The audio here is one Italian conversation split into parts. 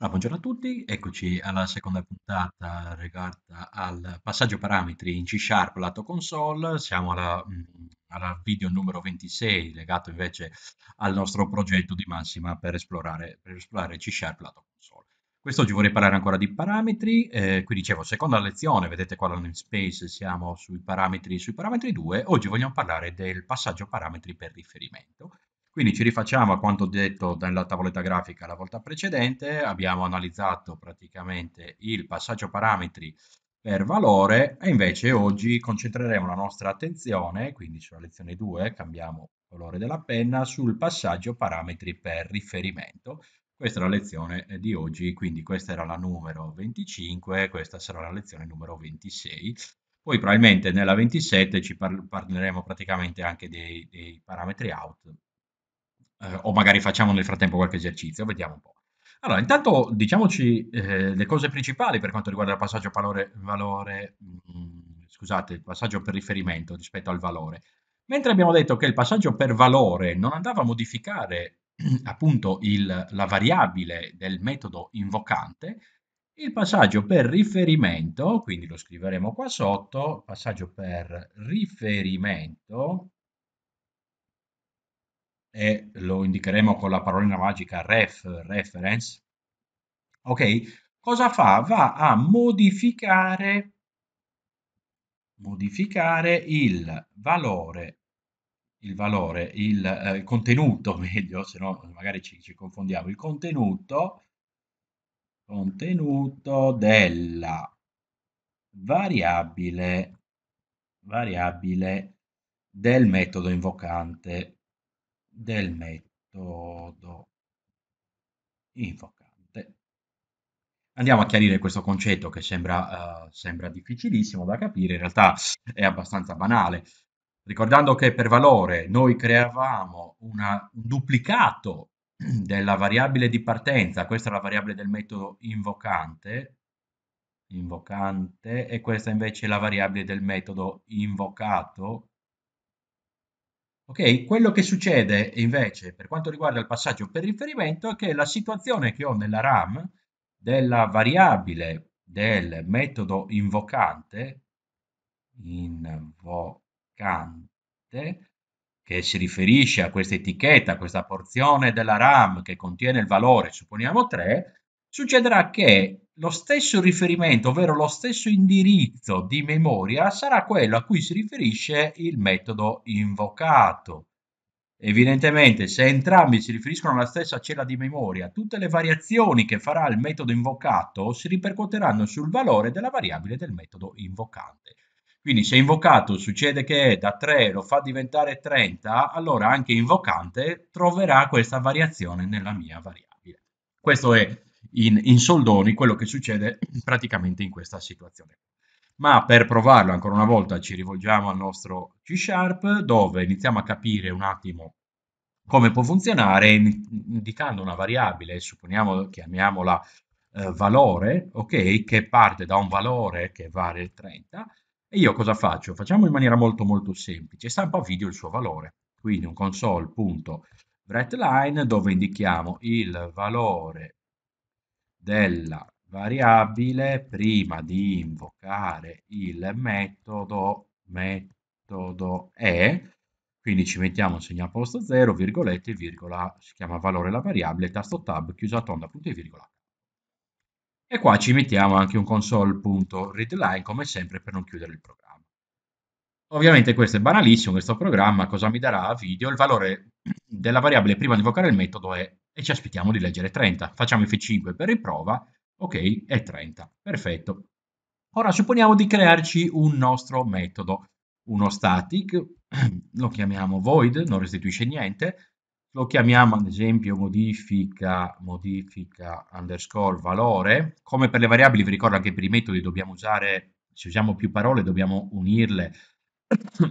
Ah, buongiorno a tutti, eccoci alla seconda puntata riguardo al passaggio parametri in C Sharp lato console, siamo alla, mm, alla, video numero 26 legato invece al nostro progetto di massima per esplorare, per esplorare C Sharp lato console. Quest'oggi vorrei parlare ancora di parametri, eh, qui dicevo seconda lezione, vedete qua la namespace siamo sui parametri, sui parametri 2, oggi vogliamo parlare del passaggio parametri per riferimento. Quindi ci rifacciamo a quanto detto nella tavoletta grafica la volta precedente, abbiamo analizzato praticamente il passaggio parametri per valore e invece oggi concentreremo la nostra attenzione, quindi sulla lezione 2 cambiamo colore della penna, sul passaggio parametri per riferimento. Questa è la lezione eh, di oggi, quindi questa era la numero 25, questa sarà la lezione numero 26. Poi probabilmente nella 27 ci parleremo praticamente anche dei, dei parametri out eh, o magari facciamo nel frattempo qualche esercizio, vediamo un po'. Allora, intanto diciamoci eh, le cose principali per quanto riguarda il passaggio valore, valore mh, mm, scusate, il passaggio per riferimento rispetto al valore. Mentre abbiamo detto che il passaggio per valore non andava a modificare appunto il, la variabile del metodo invocante, il passaggio per riferimento, quindi lo scriveremo qua sotto, passaggio per riferimento e lo indicheremo con la parolina magica ref, reference, ok? Cosa fa? Va a modificare, modificare il valore, il valore, il, eh, il contenuto, meglio, se no magari ci, ci confondiamo, il contenuto, contenuto della variabile, variabile del metodo invocante del metodo invocante. Andiamo a chiarire questo concetto che sembra, uh, sembra difficilissimo da capire, in realtà è abbastanza banale. Ricordando che per valore noi creavamo una, un duplicato della variabile di partenza, questa è la variabile del metodo invocante, invocante e questa invece è la variabile del metodo invocato Ok, quello che succede invece per quanto riguarda il passaggio per riferimento è che la situazione che ho nella RAM della variabile del metodo invocante, invocante che si riferisce a questa etichetta, a questa porzione della RAM che contiene il valore, supponiamo 3, succederà che lo stesso riferimento, ovvero lo stesso indirizzo di memoria, sarà quello a cui si riferisce il metodo invocato. Evidentemente, se entrambi si riferiscono alla stessa cella di memoria, tutte le variazioni che farà il metodo invocato si ripercuoteranno sul valore della variabile del metodo invocante. Quindi se invocato succede che da 3 lo fa diventare 30, allora anche invocante troverà questa variazione nella mia variabile. Questo è in, in soldoni quello che succede praticamente in questa situazione. Ma per provarlo ancora una volta ci rivolgiamo al nostro C Sharp dove iniziamo a capire un attimo come può funzionare indicando una variabile, supponiamo chiamiamola eh, valore, ok, che parte da un valore che vale 30 e io cosa faccio? Facciamo in maniera molto molto semplice, stampa video il suo valore, quindi un console.writeLine dove indichiamo il valore della variabile prima di invocare il metodo, metodo e, quindi ci mettiamo segna posto 0, virgolette, virgola, si chiama valore la variabile, tasto tab, chiusa tonda, punto e virgola. E qua ci mettiamo anche un console.readline come sempre per non chiudere il programma. Ovviamente questo è banalissimo, questo programma cosa mi darà a video? Il valore della variabile prima di invocare il metodo è e ci aspettiamo di leggere 30. Facciamo F5 per riprova, ok, è 30, perfetto. Ora supponiamo di crearci un nostro metodo, uno static, lo chiamiamo void, non restituisce niente, lo chiamiamo ad esempio modifica, modifica underscore valore, come per le variabili vi ricordo anche per i metodi dobbiamo usare, se usiamo più parole dobbiamo unirle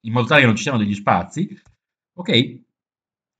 in modo tale che non ci siano degli spazi, ok,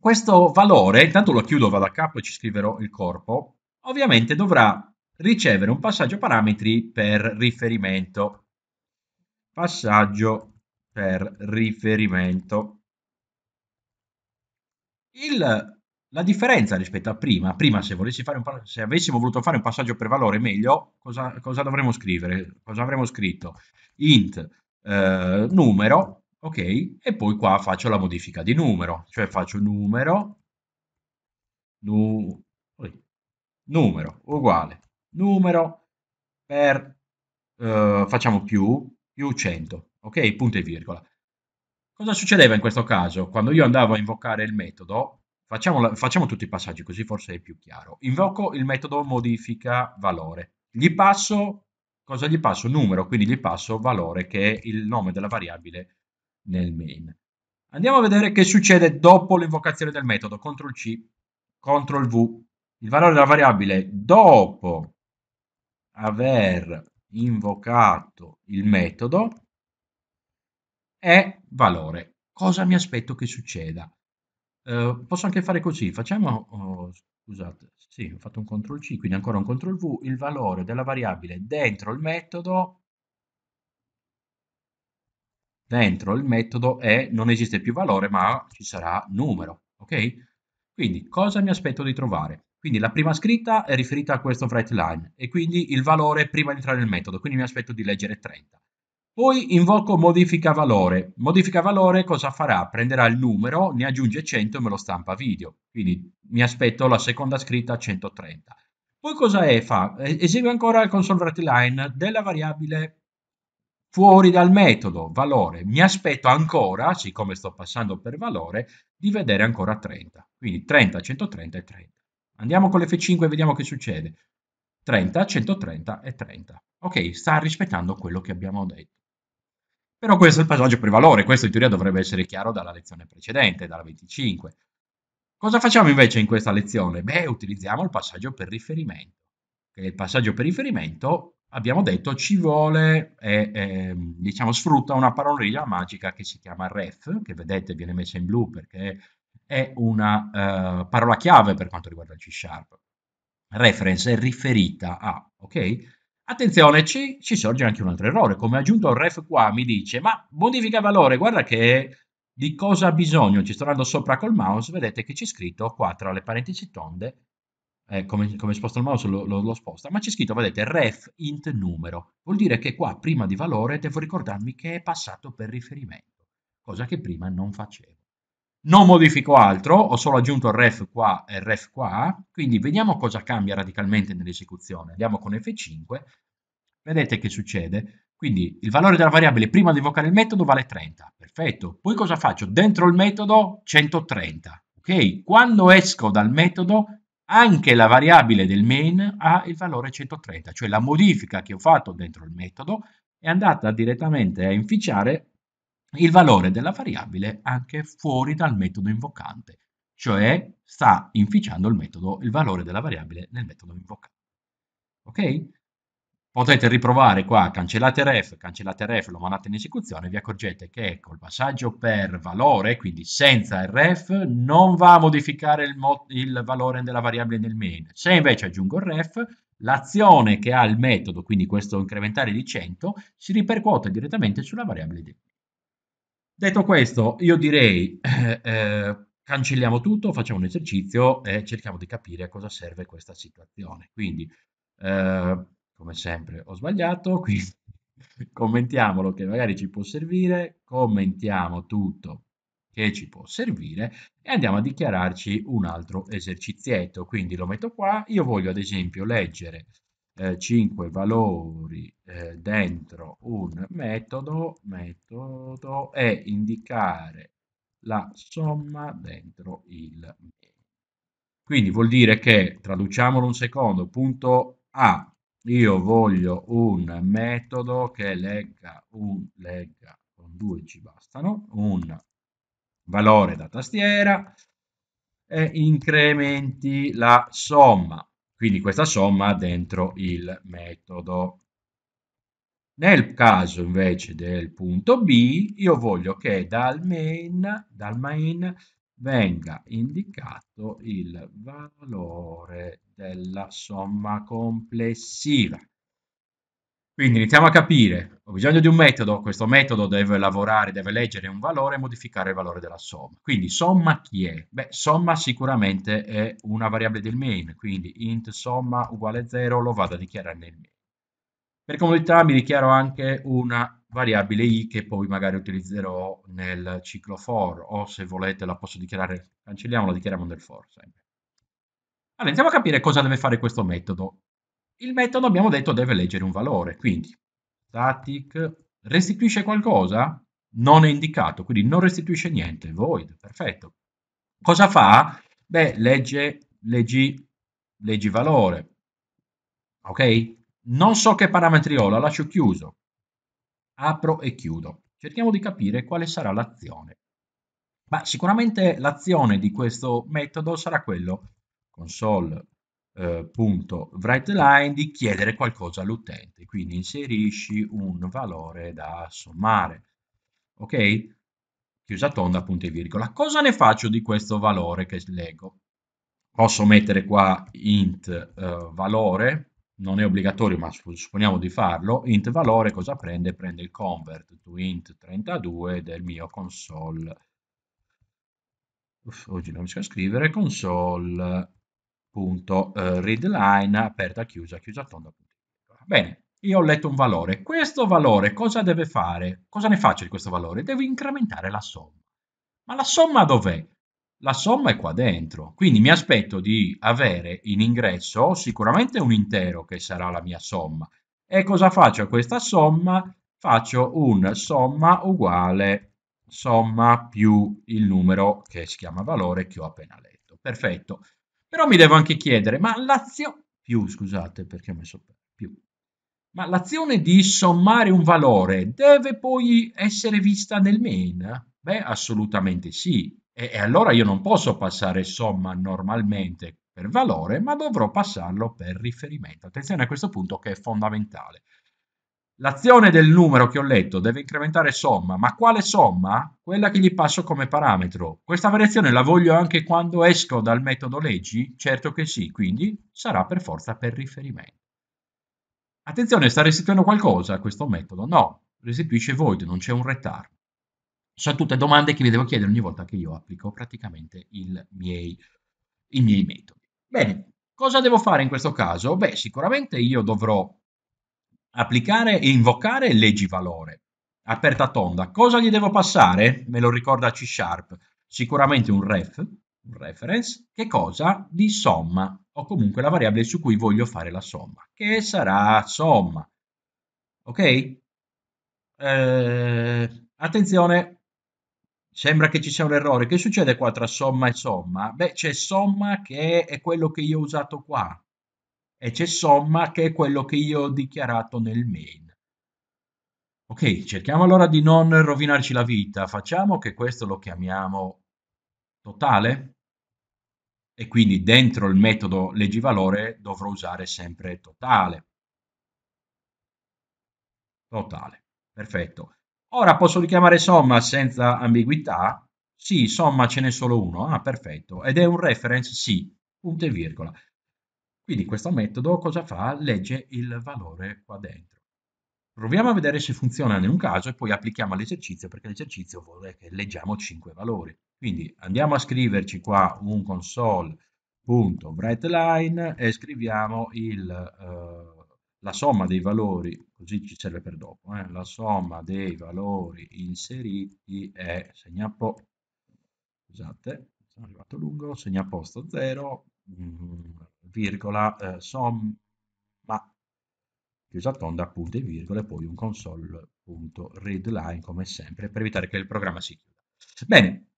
questo valore, intanto lo chiudo, vado a capo e ci scriverò il corpo, ovviamente dovrà ricevere un passaggio parametri per riferimento. Passaggio per riferimento. Il la differenza rispetto a prima, prima se, un, se, avessimo voluto fare un passaggio per valore meglio, cosa, cosa dovremmo scrivere? Cosa avremmo scritto? Int eh, numero ok? E poi qua faccio la modifica di numero, cioè faccio numero, nu, numero uguale, numero per, eh, facciamo più, più 100, ok? Punto e virgola. Cosa succedeva in questo caso? Quando io andavo a invocare il metodo, facciamo, la, facciamo tutti i passaggi così forse è più chiaro, invoco il metodo modifica valore, gli passo cosa gli passo? Numero, quindi gli passo valore che è il nome della variabile nel main. Andiamo a vedere che succede dopo l'invocazione del metodo. CTRL C, CTRL V. Il valore della variabile dopo aver invocato il metodo è valore. Cosa mi aspetto che succeda? Eh, posso anche fare così, facciamo, oh, scusate, sì, ho fatto un CTRL C, quindi ancora un CTRL V, il valore della variabile dentro il metodo dentro il metodo è non esiste più valore ma ci sarà numero, ok? Quindi cosa mi aspetto di trovare? Quindi la prima scritta è riferita a questo write line e quindi il valore prima di entrare nel metodo, quindi mi aspetto di leggere 30. Poi invoco modifica valore. Modifica valore cosa farà? Prenderà il numero, ne aggiunge 100 e me lo stampa video. Quindi mi aspetto la seconda scritta 130. Poi cosa è? Fa? Esegue ancora il console write line della variabile fuori dal metodo valore. Mi aspetto ancora, siccome sto passando per valore, di vedere ancora 30. Quindi 30, 130 e 30. Andiamo con l'F5 e vediamo che succede. 30, 130 e 30. Ok, sta rispettando quello che abbiamo detto. Però questo è il passaggio per valore, questo in teoria dovrebbe essere chiaro dalla lezione precedente, dalla 25. Cosa facciamo invece in questa lezione? Beh, utilizziamo il passaggio per riferimento, il passaggio per riferimento abbiamo detto ci vuole, eh, eh, diciamo, sfrutta una parolina magica che si chiama ref, che vedete viene messa in blu perché è una eh, parola chiave per quanto riguarda il C Sharp. Reference è riferita a, ok? Attenzione, ci, ci sorge anche un altro errore. Come aggiunto il ref qua mi dice, ma modifica valore, guarda che di cosa ha bisogno. Ci sto andando sopra col mouse, vedete che c'è scritto qua tra le parentesi tonde eh, come, come sposta il mouse lo, lo, lo, sposta, ma c'è scritto, vedete, ref int numero. Vuol dire che qua prima di valore devo ricordarmi che è passato per riferimento, cosa che prima non facevo. Non modifico altro, ho solo aggiunto ref qua e ref qua, quindi vediamo cosa cambia radicalmente nell'esecuzione. Andiamo con F5, vedete che succede. Quindi il valore della variabile prima di invocare il metodo vale 30, perfetto. Poi cosa faccio? Dentro il metodo 130, ok? Quando esco dal metodo anche la variabile del main ha il valore 130, cioè la modifica che ho fatto dentro il metodo è andata direttamente a inficiare il valore della variabile anche fuori dal metodo invocante, cioè sta inficiando il metodo, il valore della variabile nel metodo invocante. Ok? potete riprovare qua, cancellate ref, cancellate ref, lo mandate in esecuzione, vi accorgete che col passaggio per valore, quindi senza il ref, non va a modificare il, il valore della variabile nel main. Se invece aggiungo il ref, l'azione che ha il metodo, quindi questo incrementare di 100, si ripercuote direttamente sulla variabile del main. Detto questo, io direi... Eh, eh, cancelliamo tutto, facciamo un esercizio e cerchiamo di capire a cosa serve questa situazione. Quindi eh, come sempre ho sbagliato, quindi commentiamolo che magari ci può servire, commentiamo tutto che ci può servire e andiamo a dichiararci un altro esercizietto. Quindi lo metto qua, io voglio ad esempio leggere eh, 5 valori eh, dentro un metodo, metodo e indicare la somma dentro il Quindi vuol dire che, traduciamolo un secondo, punto A io voglio un metodo che legga, un, legga con due ci bastano, un valore da tastiera e incrementi la somma. Quindi questa somma dentro il metodo. Nel caso invece del punto B, io voglio che dal main, dal main venga indicato il valore della somma complessiva. Quindi iniziamo a capire, ho bisogno di un metodo, questo metodo deve lavorare, deve leggere un valore e modificare il valore della somma. Quindi somma chi è? Beh, somma sicuramente è una variabile del main, quindi int somma uguale 0 lo vado a dichiarare nel main. Per comodità mi dichiaro anche una variabile i che poi magari utilizzerò nel ciclo for o se volete la posso dichiarare, cancelliamola, dichiariamo nel for sempre. Allora iniziamo a capire cosa deve fare questo metodo. Il metodo abbiamo detto deve leggere un valore, quindi static restituisce qualcosa? Non è indicato, quindi non restituisce niente, void, perfetto. Cosa fa? Beh, legge, leggi, leggi valore, ok? Non so che parametri ho, la lascio chiuso, apro e chiudo. Cerchiamo di capire quale sarà l'azione. Ma sicuramente l'azione di questo metodo sarà quello console.writeLine eh, di chiedere qualcosa all'utente, quindi inserisci un valore da sommare. Ok? Chiusa tonda, punto e virgola. Cosa ne faccio di questo valore che leggo? Posso mettere qua int eh, valore non è obbligatorio ma supponiamo di farlo, int valore cosa prende? Prende il convert to int 32 del mio console, Uff, oggi non riesco a scrivere, console.readline eh, aperta chiusa, chiusa tonda. Bene, io ho letto un valore, questo valore cosa deve fare? Cosa ne faccio di questo valore? Devo incrementare la somma. Ma la somma dov'è? la somma è qua dentro, quindi mi aspetto di avere in ingresso sicuramente un intero che sarà la mia somma. E cosa faccio a questa somma? Faccio un somma uguale somma più il numero che si chiama valore che ho appena letto. Perfetto. Però mi devo anche chiedere, ma l'azione più, scusate perché ho messo più, ma l'azione di sommare un valore deve poi essere vista nel main? Beh, assolutamente sì, e, e allora io non posso passare somma normalmente per valore, ma dovrò passarlo per riferimento. Attenzione a questo punto che è fondamentale. L'azione del numero che ho letto deve incrementare somma, ma quale somma? Quella che gli passo come parametro. Questa variazione la voglio anche quando esco dal metodo leggi? Certo che sì, quindi sarà per forza per riferimento. Attenzione, sta restituendo qualcosa questo metodo? No, restituisce void, non c'è un retardo sono tutte domande che vi devo chiedere ogni volta che io applico praticamente miei, i miei metodi. Bene, cosa devo fare in questo caso? Beh, sicuramente io dovrò applicare e invocare leggi valore. Aperta tonda, cosa gli devo passare? Me lo ricorda C Sharp. Sicuramente un ref, un reference, che cosa? Di somma, o comunque la variabile su cui voglio fare la somma, che sarà somma. Ok? Eh, attenzione, sembra che ci sia un errore. Che succede qua tra somma e somma? Beh, c'è somma che è quello che io ho usato qua e c'è somma che è quello che io ho dichiarato nel main. Ok, cerchiamo allora di non rovinarci la vita. Facciamo che questo lo chiamiamo totale e quindi dentro il metodo valore dovrò usare sempre totale. Totale, perfetto. Ora posso richiamare somma senza ambiguità? Sì, somma ce n'è solo uno. Ah, perfetto. Ed è un reference? Sì, punto e virgola. Quindi questo metodo cosa fa? Legge il valore qua dentro. Proviamo a vedere se funziona in un caso e poi applichiamo all'esercizio perché l'esercizio vuole che leggiamo 5 valori. Quindi andiamo a scriverci qua un console.writeLine e scriviamo il... Uh, la somma dei valori, così ci serve per dopo, eh, la somma dei valori inseriti è segna po, scusate, sono arrivato lungo, segna posto 0, mm, virgola, eh, somma, chiusa tonda, punto e virgola, e poi un console.readline come sempre, per evitare che il programma si chiuda. Bene,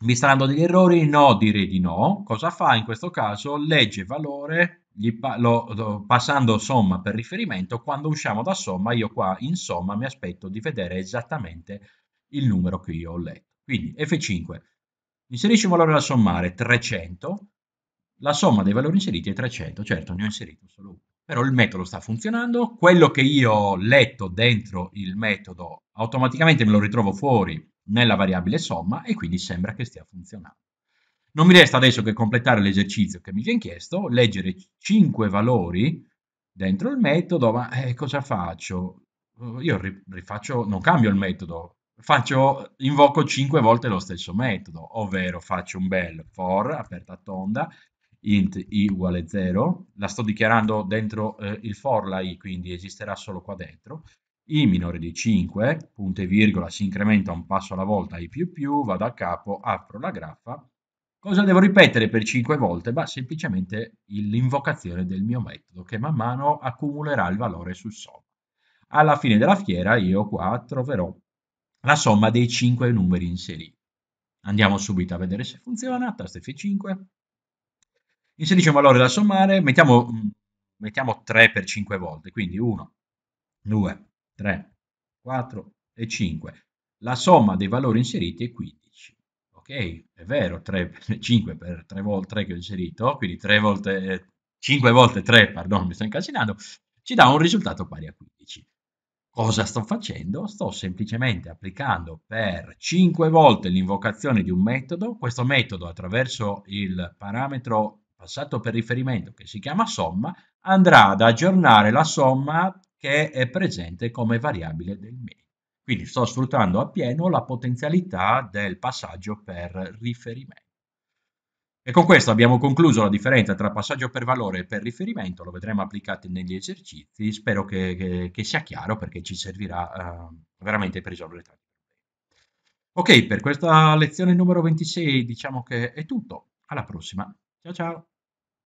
vi saranno degli errori? No, direi di no. Cosa fa in questo caso? Legge valore pa lo, lo, passando somma per riferimento. Quando usciamo da somma, io qua in somma mi aspetto di vedere esattamente il numero che io ho letto. Quindi F5. Inserisci un valore da sommare, 300. La somma dei valori inseriti è 300. Certo, ne ho inserito solo uno. Però il metodo sta funzionando. Quello che io ho letto dentro il metodo automaticamente me lo ritrovo fuori nella variabile somma e quindi sembra che stia funzionando. Non mi resta adesso che completare l'esercizio che mi viene chiesto, leggere 5 valori dentro il metodo, ma eh, cosa faccio? Eh, io rifaccio, non cambio il metodo, faccio, invoco 5 volte lo stesso metodo, ovvero faccio un bel for, aperta tonda, int i uguale 0, la sto dichiarando dentro eh, il for la i, quindi esisterà solo qua dentro, i minore di 5, punto e virgola, si incrementa un passo alla volta I più più, vado a capo, apro la graffa. Cosa devo ripetere per 5 volte? Ma semplicemente l'invocazione del mio metodo che man mano accumulerà il valore sul somma. Alla fine della fiera io qua troverò la somma dei 5 numeri inseriti. Andiamo subito a vedere se funziona, tasto F5. Inserisce un valore da sommare, mettiamo, mm, mettiamo 3 per 5 volte, quindi 1, 2, 3, 4 e 5. La somma dei valori inseriti è 15. Ok, è vero, 3, 5 per 3 volte 3 che ho inserito, quindi 3 volte, 5 volte 3, pardon, mi sto incasinando, ci dà un risultato pari a 15. Cosa sto facendo? Sto semplicemente applicando per 5 volte l'invocazione di un metodo, questo metodo attraverso il parametro passato per riferimento che si chiama somma, andrà ad aggiornare la somma che è presente come variabile del main. Quindi sto sfruttando appieno la potenzialità del passaggio per riferimento. E con questo abbiamo concluso la differenza tra passaggio per valore e per riferimento, lo vedremo applicato negli esercizi, spero che, che, che sia chiaro perché ci servirà uh, veramente per risolvere tanti problemi. Ok, per questa lezione numero 26 diciamo che è tutto, alla prossima, ciao ciao!